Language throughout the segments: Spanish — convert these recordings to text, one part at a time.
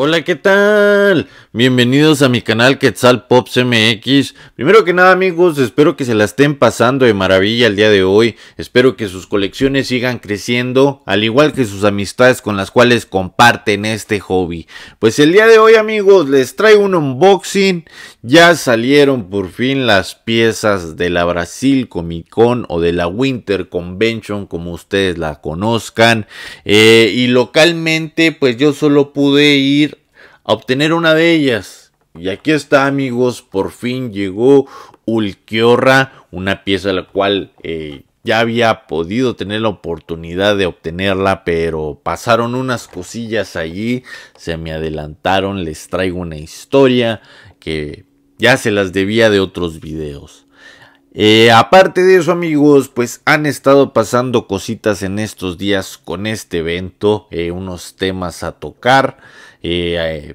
Hola, ¿qué tal? Bienvenidos a mi canal Quetzal Pops MX. Primero que nada, amigos, espero que se la estén pasando de maravilla el día de hoy. Espero que sus colecciones sigan creciendo, al igual que sus amistades con las cuales comparten este hobby. Pues el día de hoy, amigos, les traigo un unboxing. Ya salieron por fin las piezas de la Brasil Comic Con o de la Winter Convention, como ustedes la conozcan. Eh, y localmente, pues yo solo pude ir a obtener una de ellas. Y aquí está amigos, por fin llegó Ulquiorra, una pieza la cual eh, ya había podido tener la oportunidad de obtenerla, pero pasaron unas cosillas allí, se me adelantaron, les traigo una historia que ya se las debía de otros videos. Eh, aparte de eso amigos, pues han estado pasando cositas en estos días con este evento, eh, unos temas a tocar. Eh, eh,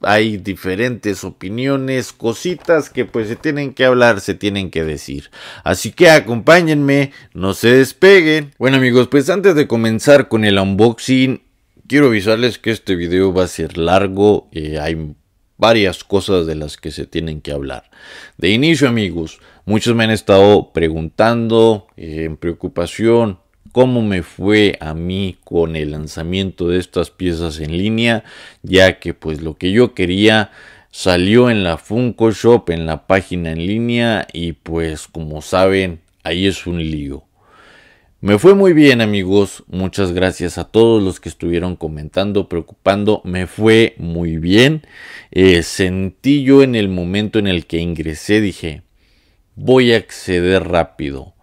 hay diferentes opiniones, cositas que pues se tienen que hablar, se tienen que decir. Así que acompáñenme, no se despeguen. Bueno amigos, pues antes de comenzar con el unboxing, quiero avisarles que este video va a ser largo, eh, hay varias cosas de las que se tienen que hablar. De inicio amigos, muchos me han estado preguntando en preocupación cómo me fue a mí con el lanzamiento de estas piezas en línea, ya que pues lo que yo quería salió en la Funko Shop, en la página en línea y pues como saben, ahí es un lío. Me fue muy bien amigos, muchas gracias a todos los que estuvieron comentando, preocupando, me fue muy bien. Eh, sentí yo en el momento en el que ingresé, dije, voy a acceder rápido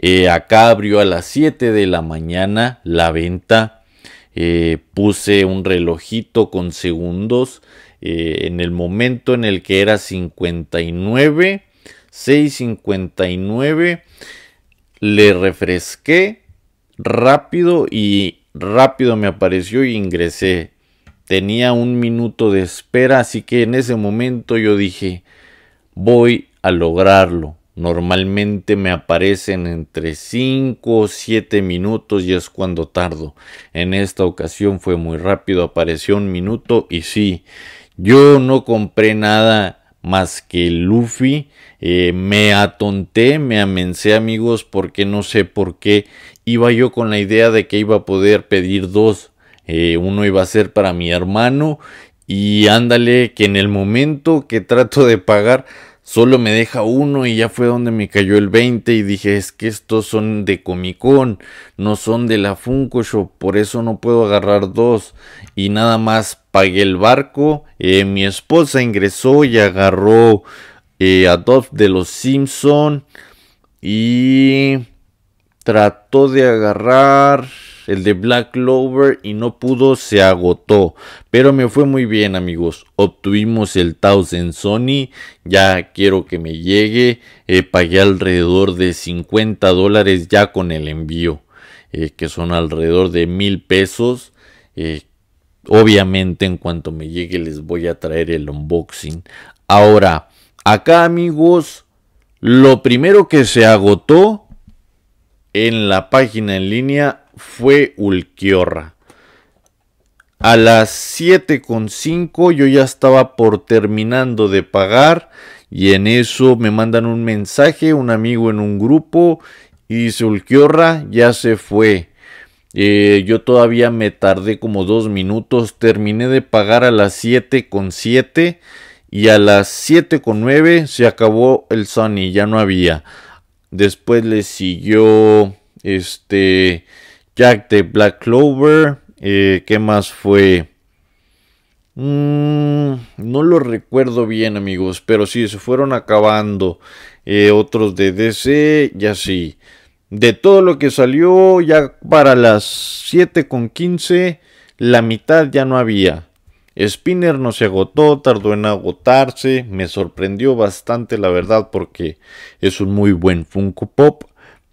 eh, acá abrió a las 7 de la mañana la venta. Eh, puse un relojito con segundos. Eh, en el momento en el que era 59, 6.59, le refresqué rápido y rápido me apareció y ingresé. Tenía un minuto de espera, así que en ese momento yo dije, voy a lograrlo. Normalmente me aparecen entre 5 o 7 minutos y es cuando tardo. En esta ocasión fue muy rápido, apareció un minuto y sí, yo no compré nada más que Luffy. Eh, me atonté, me amencé amigos porque no sé por qué iba yo con la idea de que iba a poder pedir dos. Eh, uno iba a ser para mi hermano y ándale que en el momento que trato de pagar solo me deja uno y ya fue donde me cayó el 20 y dije es que estos son de Comic Con, no son de la Funko Shop, por eso no puedo agarrar dos y nada más pagué el barco, eh, mi esposa ingresó y agarró eh, a dos de los Simpson y trató de agarrar el de Black Clover y no pudo, se agotó. Pero me fue muy bien amigos, obtuvimos el en Sony, ya quiero que me llegue, eh, pagué alrededor de 50 dólares ya con el envío, eh, que son alrededor de mil pesos. Eh, obviamente en cuanto me llegue les voy a traer el unboxing. Ahora, acá amigos, lo primero que se agotó en la página en línea fue Ulquiorra. A las 7.5 yo ya estaba por terminando de pagar y en eso me mandan un mensaje, un amigo en un grupo y dice Ulquiorra ya se fue. Eh, yo todavía me tardé como dos minutos, terminé de pagar a las 7.7 y a las 7.9 se acabó el Sony, ya no había. Después le siguió este... Jack de Black Clover. Eh, ¿Qué más fue? Mm, no lo recuerdo bien, amigos. Pero sí, se fueron acabando. Eh, otros de DC y así. De todo lo que salió, ya para las 7.15, la mitad ya no había. Spinner no se agotó, tardó en agotarse. Me sorprendió bastante, la verdad, porque es un muy buen Funko Pop.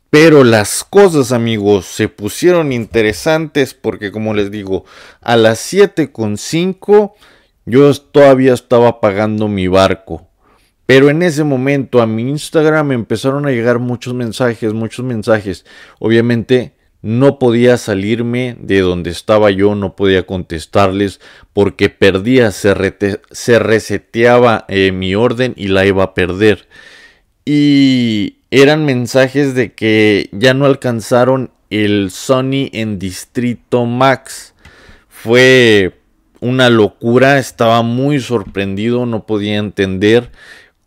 Pero las cosas, amigos, se pusieron interesantes porque, como les digo, a las 7.5 yo todavía estaba pagando mi barco. Pero en ese momento a mi Instagram empezaron a llegar muchos mensajes, muchos mensajes. Obviamente no podía salirme de donde estaba yo, no podía contestarles porque perdía, se, reseteaba eh, mi orden y la iba a perder. Y eran mensajes de que ya no alcanzaron el Sony en Distrito Max. Fue una locura, estaba muy sorprendido, no podía entender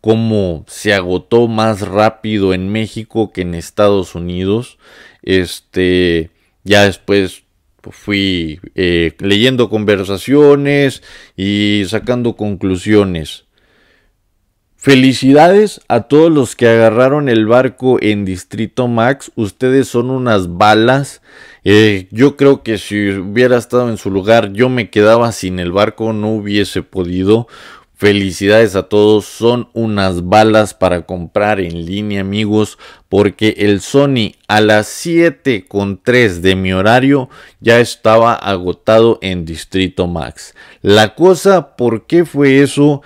cómo se agotó más rápido en México que en Estados Unidos. Este, ya después fui eh, leyendo conversaciones y sacando conclusiones. Felicidades a todos los que agarraron el barco en Distrito Max. Ustedes son unas balas. Eh, yo creo que si hubiera estado en su lugar, yo me quedaba sin el barco, no hubiese podido. Felicidades a todos, son unas balas para comprar en línea amigos, porque el Sony a las 7.3 de mi horario ya estaba agotado en Distrito Max. La cosa, ¿por qué fue eso?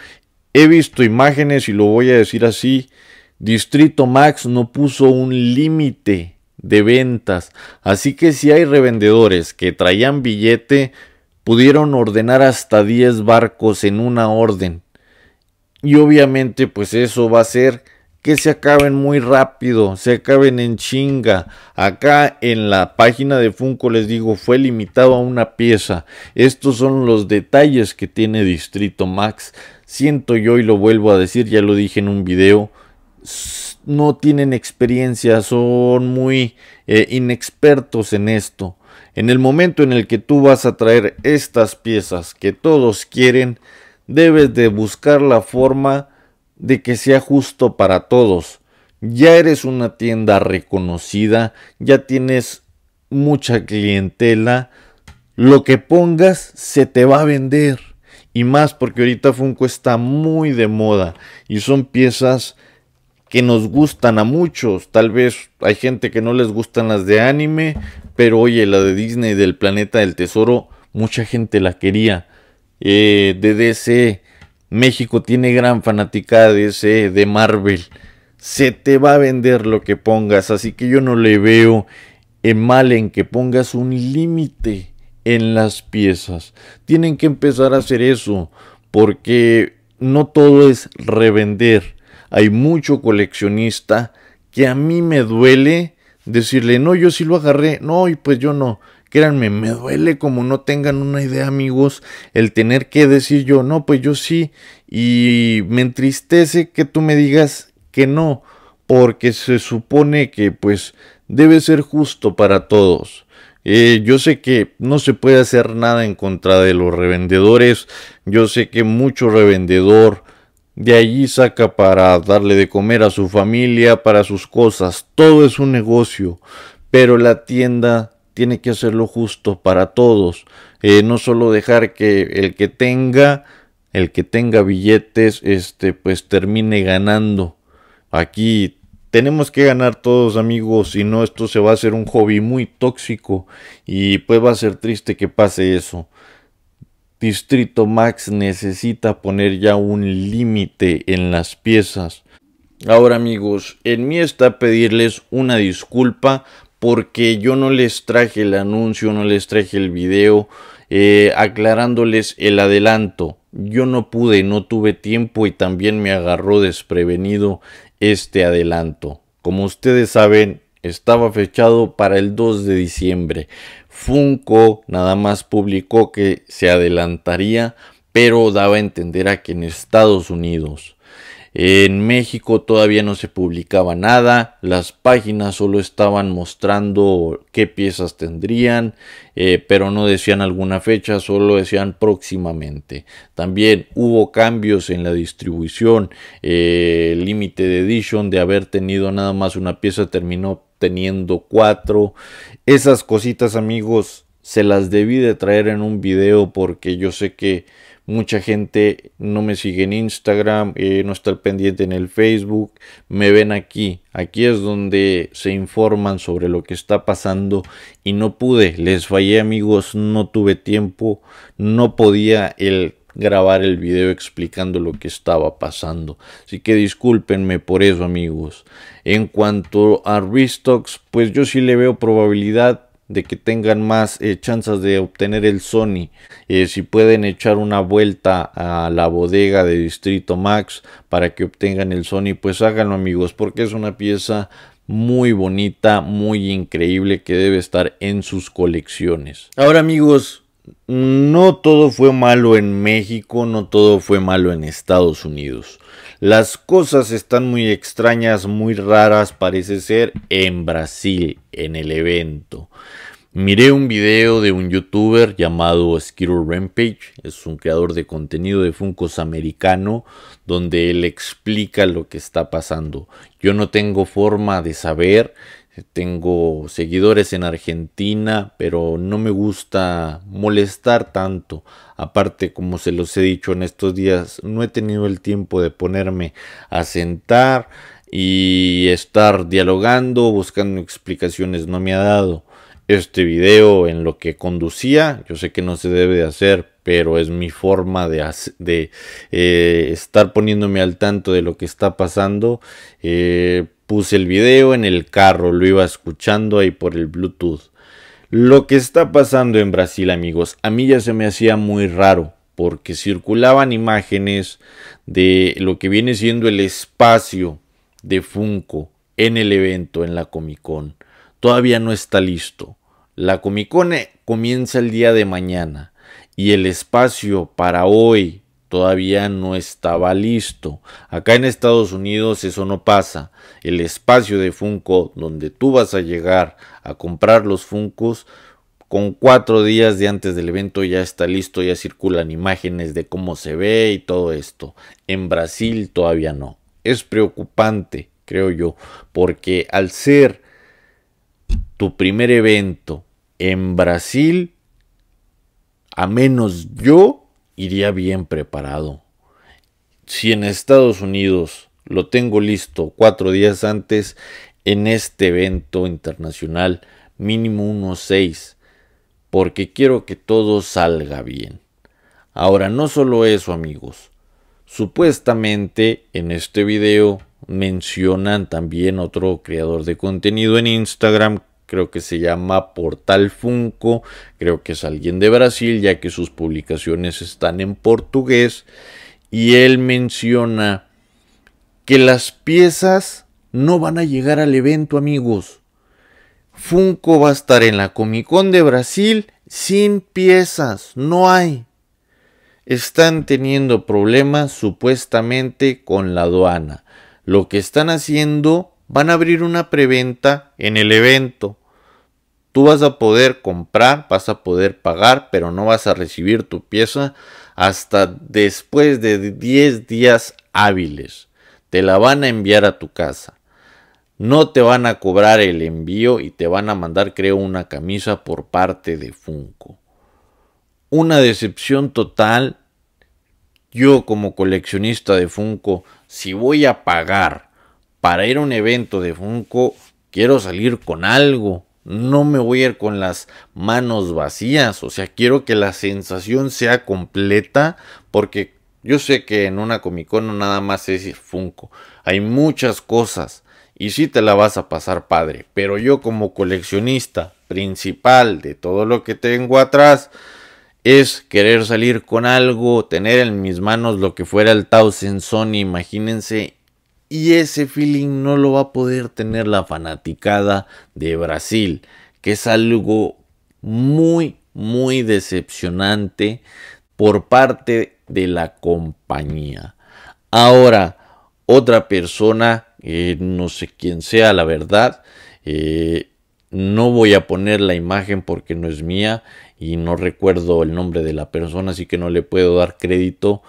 He visto imágenes, y lo voy a decir así, Distrito Max no puso un límite de ventas, así que si hay revendedores que traían billete, pudieron ordenar hasta 10 barcos en una orden. Y obviamente pues eso va a ser que se acaben muy rápido, se acaben en chinga. Acá en la página de Funko les digo, fue limitado a una pieza. Estos son los detalles que tiene Distrito Max siento yo y lo vuelvo a decir, ya lo dije en un video, no tienen experiencia, son muy eh, inexpertos en esto. En el momento en el que tú vas a traer estas piezas que todos quieren, debes de buscar la forma de que sea justo para todos. Ya eres una tienda reconocida, ya tienes mucha clientela, lo que pongas se te va a vender. Y más porque ahorita Funko está muy de moda y son piezas que nos gustan a muchos. Tal vez hay gente que no les gustan las de anime, pero oye, la de Disney del Planeta del Tesoro, mucha gente la quería. Eh, de DC, México tiene gran fanática de DC, de Marvel. Se te va a vender lo que pongas, así que yo no le veo en mal en que pongas un límite en las piezas. Tienen que empezar a hacer eso porque no todo es revender. Hay mucho coleccionista que a mí me duele decirle, no, yo sí lo agarré, no, y pues yo no. Créanme, me duele como no tengan una idea, amigos, el tener que decir yo, no, pues yo sí, y me entristece que tú me digas que no, porque se supone que pues debe ser justo para todos. Eh, yo sé que no se puede hacer nada en contra de los revendedores. Yo sé que mucho revendedor de allí saca para darle de comer a su familia, para sus cosas. Todo es un negocio. Pero la tienda tiene que hacerlo justo para todos. Eh, no solo dejar que el que tenga, el que tenga billetes, este, pues termine ganando. Aquí tenemos que ganar todos amigos, si no esto se va a hacer un hobby muy tóxico y pues va a ser triste que pase eso. Distrito Max necesita poner ya un límite en las piezas. Ahora amigos, en mí está pedirles una disculpa porque yo no les traje el anuncio, no les traje el video eh, aclarándoles el adelanto. Yo no pude, no tuve tiempo y también me agarró desprevenido este adelanto. Como ustedes saben, estaba fechado para el 2 de diciembre. Funko nada más publicó que se adelantaría, pero daba a entender a que en Estados Unidos. En México todavía no se publicaba nada, las páginas solo estaban mostrando qué piezas tendrían, eh, pero no decían alguna fecha, solo decían próximamente. También hubo cambios en la distribución, eh, límite de edition de haber tenido nada más una pieza terminó teniendo cuatro. Esas cositas amigos se las debí de traer en un video porque yo sé que mucha gente no me sigue en Instagram, eh, no está pendiente en el Facebook, me ven aquí, aquí es donde se informan sobre lo que está pasando y no pude, les fallé amigos, no tuve tiempo, no podía el grabar el video explicando lo que estaba pasando. Así que discúlpenme por eso amigos. En cuanto a Ristox, pues yo sí le veo probabilidad de que tengan más eh, chances de obtener el Sony. Eh, si pueden echar una vuelta a la bodega de Distrito Max para que obtengan el Sony, pues háganlo amigos, porque es una pieza muy bonita, muy increíble que debe estar en sus colecciones. Ahora amigos, no todo fue malo en México, no todo fue malo en Estados Unidos. Las cosas están muy extrañas, muy raras, parece ser, en Brasil, en el evento. Miré un video de un youtuber llamado skirr Rampage, es un creador de contenido de Funcos americano, donde él explica lo que está pasando. Yo no tengo forma de saber tengo seguidores en Argentina, pero no me gusta molestar tanto. Aparte, como se los he dicho en estos días, no he tenido el tiempo de ponerme a sentar y estar dialogando, buscando explicaciones. No me ha dado este video en lo que conducía. Yo sé que no se debe de hacer pero es mi forma de, eh, estar poniéndome al tanto de lo que está pasando. Eh, puse el video en el carro, lo iba escuchando ahí por el Bluetooth. Lo que está pasando en Brasil, amigos, a mí ya se me hacía muy raro porque circulaban imágenes de lo que viene siendo el espacio de Funko en el evento en la Comic Con. Todavía no está listo. La Comic Con eh, comienza el día de mañana y el espacio para hoy todavía no estaba listo. Acá en Estados Unidos eso no pasa. El espacio de Funko donde tú vas a llegar a comprar los Funcos con cuatro días de antes del evento ya está listo, ya circulan imágenes de cómo se ve y todo esto. En Brasil todavía no. Es preocupante, creo yo, porque al ser tu primer evento en Brasil, a menos yo iría bien preparado. Si en Estados Unidos lo tengo listo cuatro días antes, en este evento internacional mínimo unos seis, porque quiero que todo salga bien. Ahora, no solo eso amigos, supuestamente en este video mencionan también otro creador de contenido en Instagram creo que se llama Portal Funko, creo que es alguien de Brasil, ya que sus publicaciones están en portugués, y él menciona que las piezas no van a llegar al evento, amigos. Funko va a estar en la Comic Con de Brasil sin piezas, no hay. Están teniendo problemas supuestamente con la aduana. Lo que están haciendo, van a abrir una preventa en el evento. Tú vas a poder comprar, vas a poder pagar, pero no vas a recibir tu pieza hasta después de 10 días hábiles. Te la van a enviar a tu casa. No te van a cobrar el envío y te van a mandar, creo, una camisa por parte de Funko. Una decepción total. Yo como coleccionista de Funko, si voy a pagar para ir a un evento de Funko, quiero salir con algo no me voy a ir con las manos vacías, o sea, quiero que la sensación sea completa porque yo sé que en una Comic Con no nada más es Funko, hay muchas cosas y sí te la vas a pasar padre, pero yo como coleccionista principal de todo lo que tengo atrás, es querer salir con algo, tener en mis manos lo que fuera el en Sony, imagínense y ese feeling no lo va a poder tener la fanaticada de Brasil, que es algo muy, muy decepcionante por parte de la compañía. Ahora, otra persona, eh, no sé quién sea, la verdad, eh, no voy a poner la imagen porque no es mía y no recuerdo el nombre de la persona, así que no le puedo dar crédito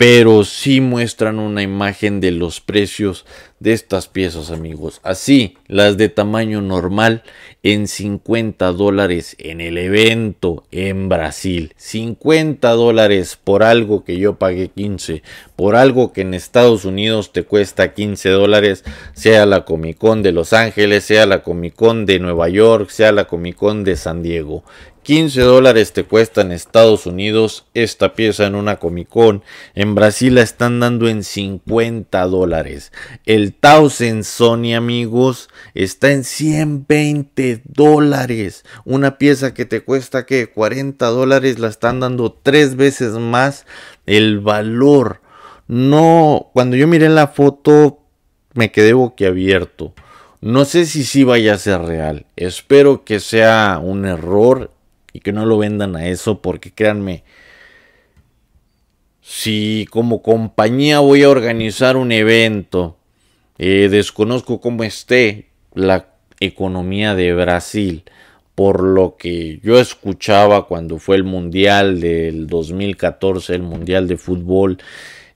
pero sí muestran una imagen de los precios de estas piezas amigos. Así, las de tamaño normal en 50 dólares en el evento en Brasil. 50 dólares por algo que yo pagué 15. Por algo que en Estados Unidos te cuesta 15 dólares. Sea la Comic Con de Los Ángeles, sea la Comic Con de Nueva York, sea la Comic Con de San Diego. 15 dólares te cuesta en Estados Unidos esta pieza en una Comic Con. En Brasil la están dando en 50 dólares. El en Tausen Sony, amigos, está en 120 dólares. Una pieza que te cuesta que 40 dólares la están dando tres veces más el valor. No, cuando yo miré la foto me quedé boquiabierto. No sé si sí vaya a ser real. Espero que sea un error y que no lo vendan a eso porque créanme, si como compañía voy a organizar un evento eh, desconozco cómo esté la economía de Brasil. Por lo que yo escuchaba cuando fue el Mundial del 2014, el Mundial de Fútbol,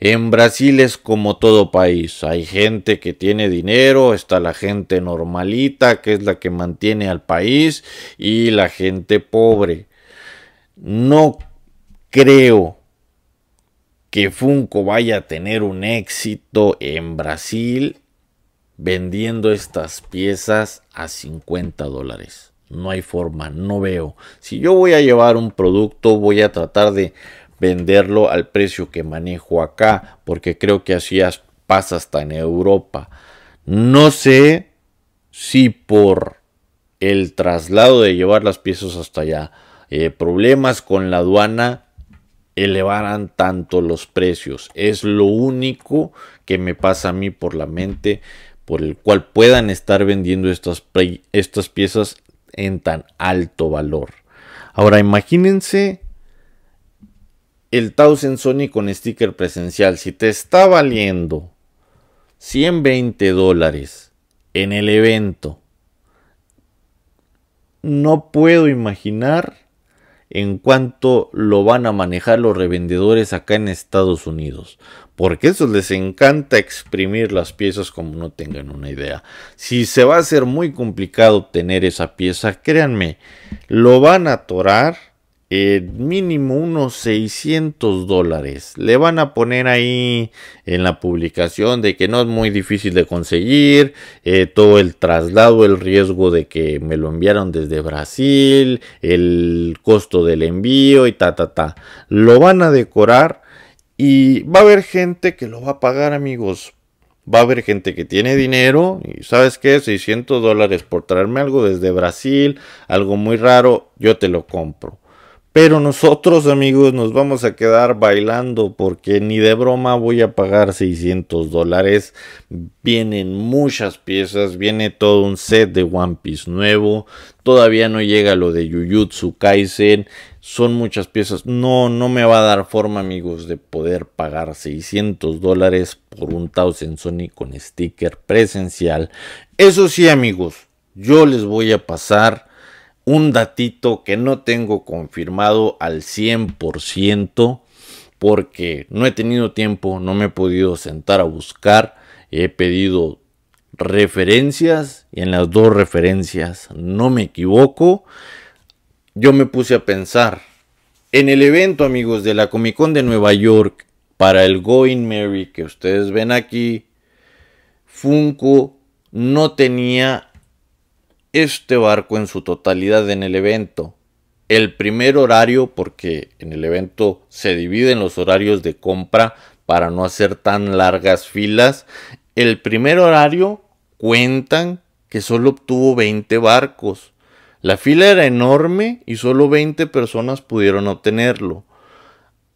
en Brasil es como todo país, hay gente que tiene dinero, está la gente normalita, que es la que mantiene al país, y la gente pobre. No creo que Funko vaya a tener un éxito en Brasil vendiendo estas piezas a 50 dólares. No hay forma, no veo. Si yo voy a llevar un producto, voy a tratar de venderlo al precio que manejo acá, porque creo que así pasa hasta en Europa. No sé si por el traslado de llevar las piezas hasta allá, eh, problemas con la aduana, elevarán tanto los precios. Es lo único que me pasa a mí por la mente por el cual puedan estar vendiendo estas, estas piezas en tan alto valor. Ahora imagínense el Thousand Sony con sticker presencial. Si te está valiendo 120 dólares en el evento, no puedo imaginar en cuanto lo van a manejar los revendedores acá en Estados Unidos. Porque eso les encanta exprimir las piezas como no tengan una idea. Si se va a hacer muy complicado tener esa pieza, créanme, lo van a atorar eh, mínimo unos 600 dólares. Le van a poner ahí en la publicación de que no es muy difícil de conseguir, eh, todo el traslado, el riesgo de que me lo enviaron desde Brasil, el costo del envío y ta, ta, ta. Lo van a decorar y va a haber gente que lo va a pagar amigos. Va a haber gente que tiene dinero y sabes qué, 600 dólares por traerme algo desde Brasil, algo muy raro, yo te lo compro pero nosotros amigos nos vamos a quedar bailando porque ni de broma voy a pagar 600 dólares. Vienen muchas piezas, viene todo un set de One Piece nuevo. Todavía no llega lo de Jujutsu Kaisen. Son muchas piezas. No, no me va a dar forma amigos de poder pagar 600 dólares por un Thousand Sony con sticker presencial. Eso sí amigos, yo les voy a pasar un datito que no tengo confirmado al 100% porque no he tenido tiempo, no me he podido sentar a buscar, he pedido referencias y en las dos referencias no me equivoco, yo me puse a pensar en el evento amigos de la Comic Con de Nueva York para el Going Merry que ustedes ven aquí, Funko no tenía este barco en su totalidad en el evento. El primer horario, porque en el evento se dividen los horarios de compra para no hacer tan largas filas. El primer horario cuentan que solo obtuvo 20 barcos. La fila era enorme y solo 20 personas pudieron obtenerlo.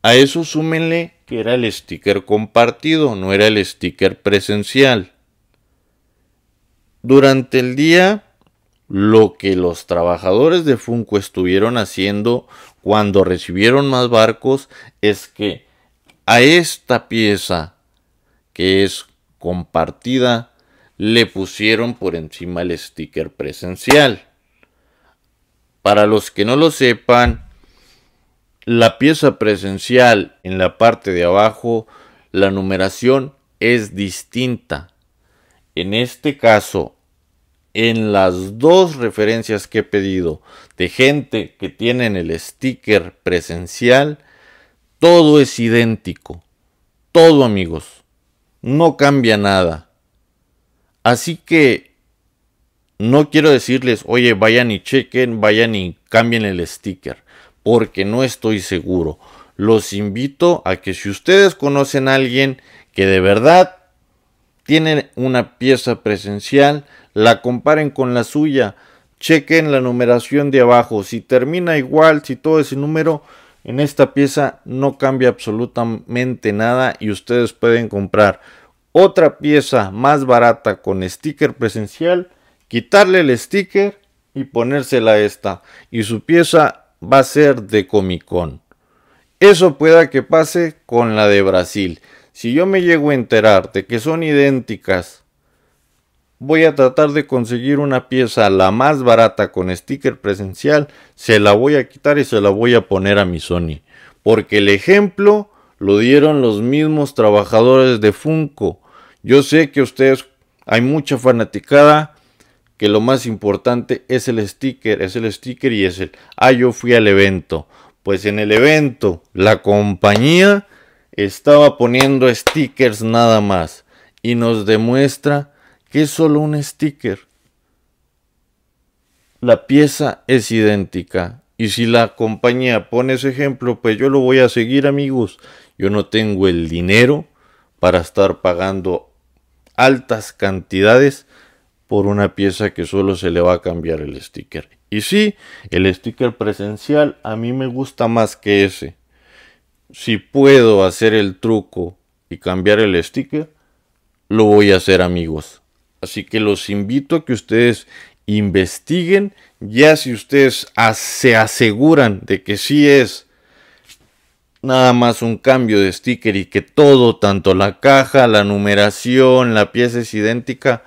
A eso súmenle que era el sticker compartido, no era el sticker presencial. Durante el día lo que los trabajadores de Funko estuvieron haciendo cuando recibieron más barcos es que a esta pieza que es compartida le pusieron por encima el sticker presencial. Para los que no lo sepan, la pieza presencial en la parte de abajo, la numeración es distinta. En este caso, en las dos referencias que he pedido de gente que tienen el sticker presencial, todo es idéntico. Todo amigos. No cambia nada. Así que no quiero decirles, oye, vayan y chequen, vayan y cambien el sticker, porque no estoy seguro. Los invito a que si ustedes conocen a alguien que de verdad tienen una pieza presencial, la comparen con la suya, chequen la numeración de abajo, si termina igual, si todo ese número, en esta pieza no cambia absolutamente nada y ustedes pueden comprar otra pieza más barata con sticker presencial, quitarle el sticker y ponérsela esta. Y su pieza va a ser de Comicón. Eso pueda que pase con la de Brasil. Si yo me llego a enterar de que son idénticas, voy a tratar de conseguir una pieza la más barata con sticker presencial, se la voy a quitar y se la voy a poner a mi Sony. Porque el ejemplo lo dieron los mismos trabajadores de Funko. Yo sé que ustedes hay mucha fanaticada que lo más importante es el sticker, es el sticker y es el, ah, yo fui al evento. Pues en el evento, la compañía estaba poniendo stickers nada más y nos demuestra que es solo un sticker. La pieza es idéntica y si la compañía pone ese ejemplo, pues yo lo voy a seguir amigos. Yo no tengo el dinero para estar pagando altas cantidades por una pieza que solo se le va a cambiar el sticker. Y sí, el sticker presencial a mí me gusta más que ese si puedo hacer el truco y cambiar el sticker, lo voy a hacer amigos. Así que los invito a que ustedes investiguen, ya si ustedes se aseguran de que sí es nada más un cambio de sticker y que todo, tanto la caja, la numeración, la pieza es idéntica,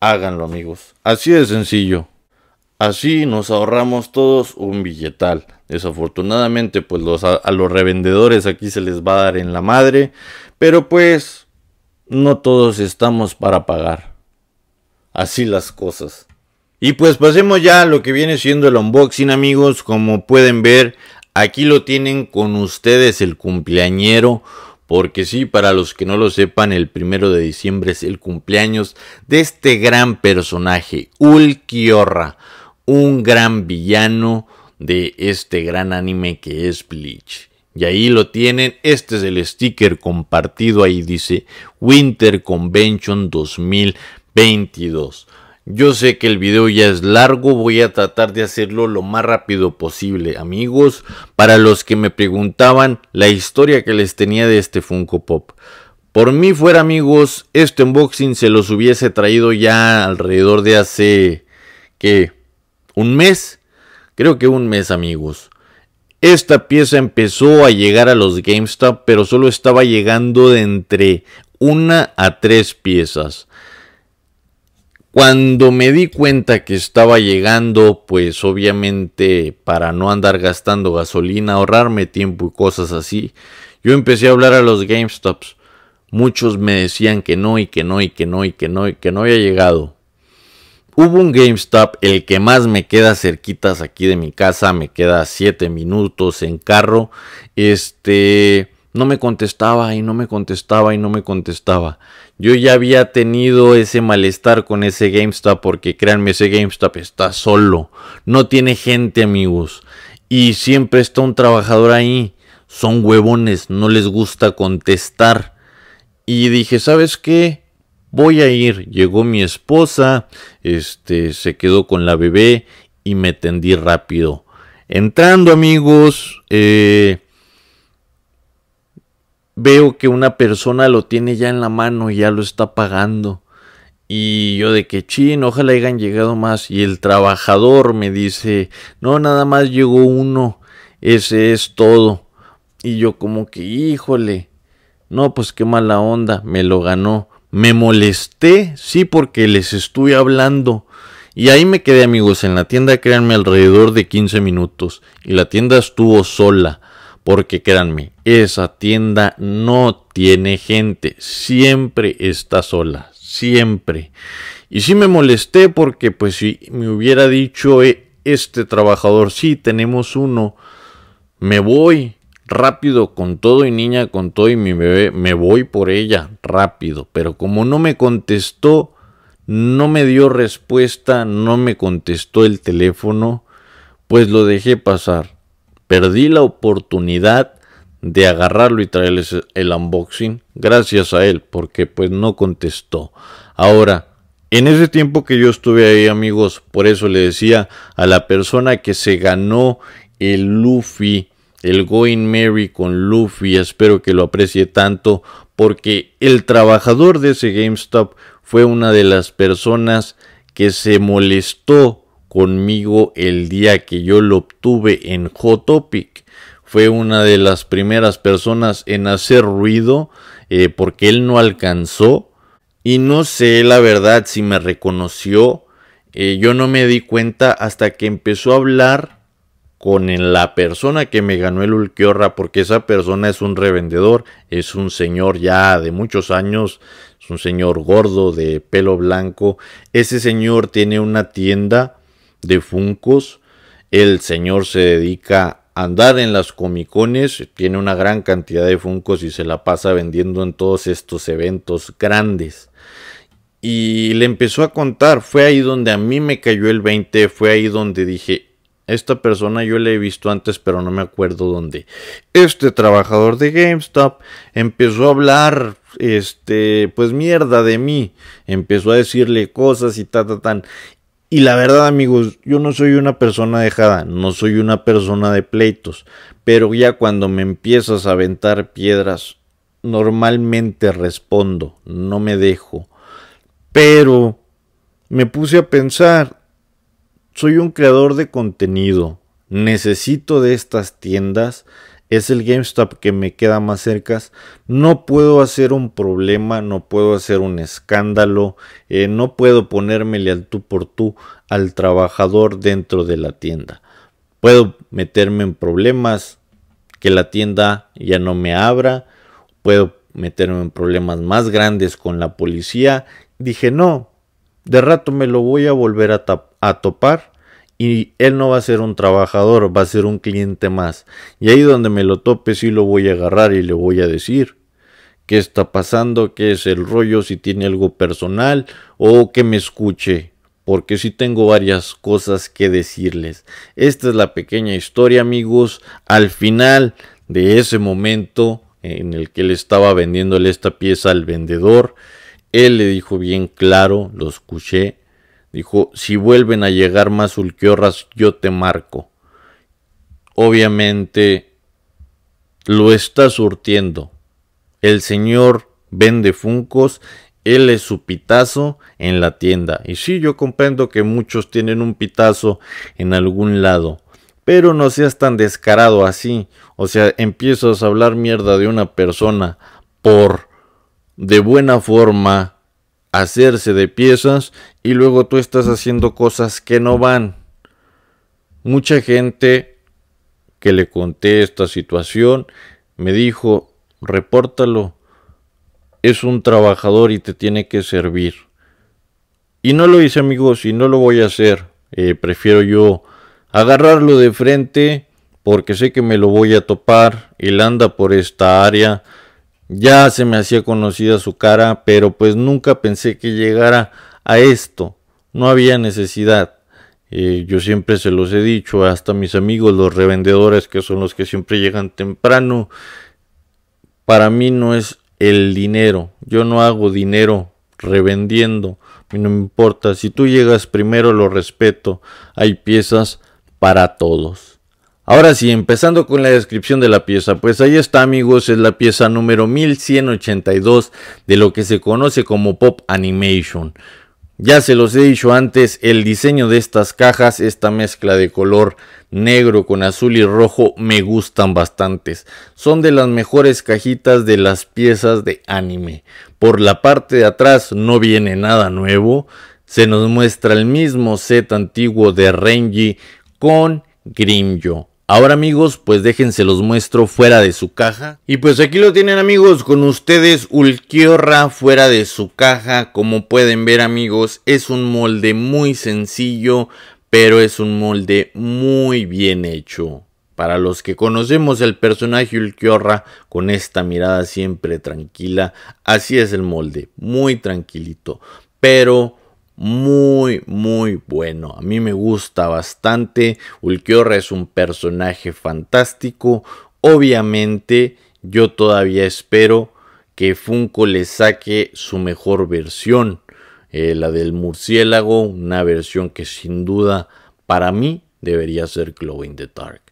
háganlo amigos. Así de sencillo. Así nos ahorramos todos un billetal. Desafortunadamente, pues a, los revendedores aquí se les va a dar en la madre. Pero pues no todos estamos para pagar. Así las cosas. Y pues pasemos ya a lo que viene siendo el unboxing amigos. Como pueden ver, aquí lo tienen con ustedes el cumpleañero. Porque sí, para los que no lo sepan, el primero de diciembre es el cumpleaños de este gran personaje, Ulquiorra un gran villano de este gran anime que es Bleach. Y ahí lo tienen, este es el sticker compartido, ahí dice Winter Convention 2022. Yo sé que el video ya es largo, voy a tratar de hacerlo lo más rápido posible, amigos. Para los que me preguntaban la historia que les tenía de este Funko Pop. Por mí fuera, amigos, este unboxing se los hubiese traído ya alrededor de hace... que un mes, creo que un mes amigos. Esta pieza empezó a llegar a los GameStop, pero solo estaba llegando de entre una a tres piezas. Cuando me di cuenta que estaba llegando, pues obviamente para no andar gastando gasolina, ahorrarme tiempo y cosas así, yo empecé a hablar a los GameStops. Muchos me decían que no y que no y que no y que no y que no había llegado. Hubo un GameStop, el que más me queda cerquitas aquí de mi casa, me queda 7 minutos en carro. Este, no me contestaba y no me contestaba y no me contestaba. Yo ya había tenido ese malestar con ese GameStop porque créanme, ese GameStop está solo, no tiene gente, amigos. Y siempre está un trabajador ahí. Son huevones, no les gusta contestar. Y dije, ¿sabes qué? voy a ir. Llegó mi esposa, este, se quedó con la bebé y me tendí rápido. Entrando amigos, eh, veo que una persona lo tiene ya en la mano y ya lo está pagando. Y yo de que chino, ojalá hayan llegado más. Y el trabajador me dice, no, nada más llegó uno, ese es todo. Y yo como que, híjole, no, pues qué mala onda, me lo ganó. Me molesté, sí, porque les estuve hablando. Y ahí me quedé amigos en la tienda, créanme, alrededor de 15 minutos. Y la tienda estuvo sola. Porque créanme, esa tienda no tiene gente. Siempre está sola. Siempre. Y sí me molesté porque pues si me hubiera dicho eh, este trabajador, sí, tenemos uno, me voy rápido con todo y niña con todo y mi bebé, me voy por ella rápido, pero como no me contestó, no me dio respuesta, no me contestó el teléfono, pues lo dejé pasar. Perdí la oportunidad de agarrarlo y traerles el unboxing gracias a él, porque pues no contestó. Ahora, en ese tiempo que yo estuve ahí, amigos, por eso le decía a la persona que se ganó el Luffy el Going Merry con Luffy. Espero que lo aprecie tanto porque el trabajador de ese GameStop fue una de las personas que se molestó conmigo el día que yo lo obtuve en Hot Topic. Fue una de las primeras personas en hacer ruido eh, porque él no alcanzó. Y no sé la verdad si me reconoció. Eh, yo no me di cuenta hasta que empezó a hablar con la persona que me ganó el Ulquiorra, porque esa persona es un revendedor, es un señor ya de muchos años, es un señor gordo de pelo blanco. Ese señor tiene una tienda de Funcos. El señor se dedica a andar en las comicones, tiene una gran cantidad de Funcos y se la pasa vendiendo en todos estos eventos grandes y le empezó a contar. Fue ahí donde a mí me cayó el 20, fue ahí donde dije, esta persona yo la he visto antes, pero no me acuerdo dónde. Este trabajador de GameStop empezó a hablar, este, pues mierda de mí. Empezó a decirle cosas y ta, ta, tan. Y la verdad, amigos, yo no soy una persona dejada, no soy una persona de pleitos. Pero ya cuando me empiezas a aventar piedras, normalmente respondo, no me dejo. Pero me puse a pensar soy un creador de contenido. Necesito de estas tiendas. Es el GameStop que me queda más cerca. No puedo hacer un problema, no puedo hacer un escándalo, eh, no puedo ponerme al tú por tú al trabajador dentro de la tienda. Puedo meterme en problemas, que la tienda ya no me abra, puedo meterme en problemas más grandes con la policía. Dije, no, de rato me lo voy a volver a topar y él no va a ser un trabajador, va a ser un cliente más. Y ahí donde me lo tope sí lo voy a agarrar y le voy a decir qué está pasando, qué es el rollo, si tiene algo personal o que me escuche, porque sí tengo varias cosas que decirles. Esta es la pequeña historia amigos, al final de ese momento en el que él estaba vendiéndole esta pieza al vendedor, él le dijo bien claro, lo escuché, Dijo, si vuelven a llegar más ulquiorras, yo te marco. Obviamente lo está surtiendo. El señor vende funcos, él es su pitazo en la tienda. Y sí, yo comprendo que muchos tienen un pitazo en algún lado. Pero no seas tan descarado así. O sea, empiezas a hablar mierda de una persona por de buena forma hacerse de piezas y luego tú estás haciendo cosas que no van. Mucha gente que le conté esta situación me dijo, repórtalo, es un trabajador y te tiene que servir. Y no lo hice amigos y no lo voy a hacer. Eh, prefiero yo agarrarlo de frente porque sé que me lo voy a topar. Él anda por esta área ya se me hacía conocida su cara, pero pues nunca pensé que llegara a esto. No había necesidad. Eh, yo siempre se los he dicho, hasta mis amigos, los revendedores, que son los que siempre llegan temprano. Para mí no es el dinero. Yo no hago dinero revendiendo. No me importa. Si tú llegas primero, lo respeto. Hay piezas para todos. Ahora sí, empezando con la descripción de la pieza, pues ahí está amigos, es la pieza número 1182 de lo que se conoce como Pop Animation. Ya se los he dicho antes, el diseño de estas cajas, esta mezcla de color negro con azul y rojo me gustan bastantes. Son de las mejores cajitas de las piezas de anime. Por la parte de atrás no viene nada nuevo. Se nos muestra el mismo set antiguo de Renji con grinjo. Ahora amigos, pues déjense los muestro fuera de su caja. Y pues aquí lo tienen amigos, con ustedes Ulquiorra fuera de su caja. Como pueden ver amigos, es un molde muy sencillo, pero es un molde muy bien hecho. Para los que conocemos el personaje Ulquiorra con esta mirada siempre tranquila, así es el molde, muy tranquilito, pero muy, muy bueno. A mí me gusta bastante. Ulquiorra es un personaje fantástico. Obviamente, yo todavía espero que Funko le saque su mejor versión. Eh, la del murciélago, una versión que sin duda para mí debería ser glowing the Dark.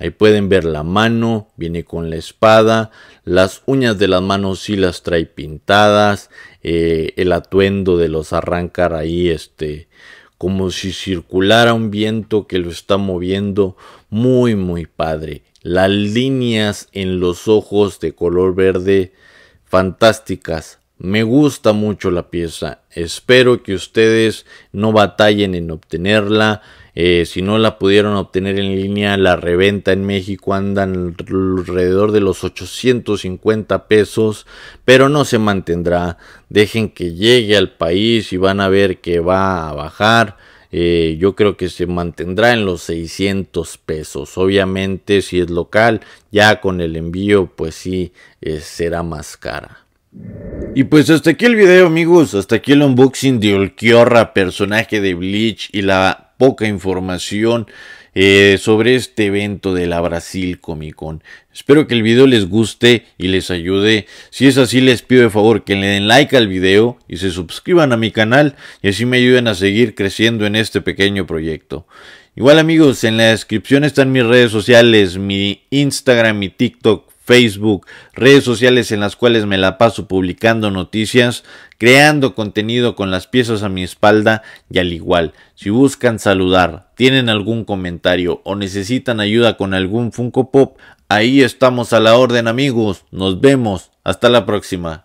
Ahí pueden ver la mano, viene con la espada, las uñas de las manos sí las trae pintadas, eh, el atuendo de los arrancar ahí, este, como si circulara un viento que lo está moviendo muy, muy padre. Las líneas en los ojos de color verde, fantásticas. Me gusta mucho la pieza. Espero que ustedes no batallen en obtenerla. Eh, si no la pudieron obtener en línea, la reventa en México anda alrededor de los 850 pesos, pero no se mantendrá. Dejen que llegue al país y van a ver que va a bajar. Eh, yo creo que se mantendrá en los 600 pesos. Obviamente, si es local, ya con el envío, pues sí, eh, será más cara. Y pues hasta aquí el video amigos, hasta aquí el unboxing de Olquiorra, personaje de Bleach y la poca información eh, sobre este evento de la Brasil Comic Con. Espero que el video les guste y les ayude. Si es así, les pido de favor que le den like al video y se suscriban a mi canal y así me ayuden a seguir creciendo en este pequeño proyecto. Igual amigos, en la descripción están mis redes sociales, mi Instagram, mi TikTok Facebook, redes sociales en las cuales me la paso publicando noticias, creando contenido con las piezas a mi espalda y al igual, si buscan saludar, tienen algún comentario o necesitan ayuda con algún Funko Pop, ahí estamos a la orden amigos, nos vemos, hasta la próxima.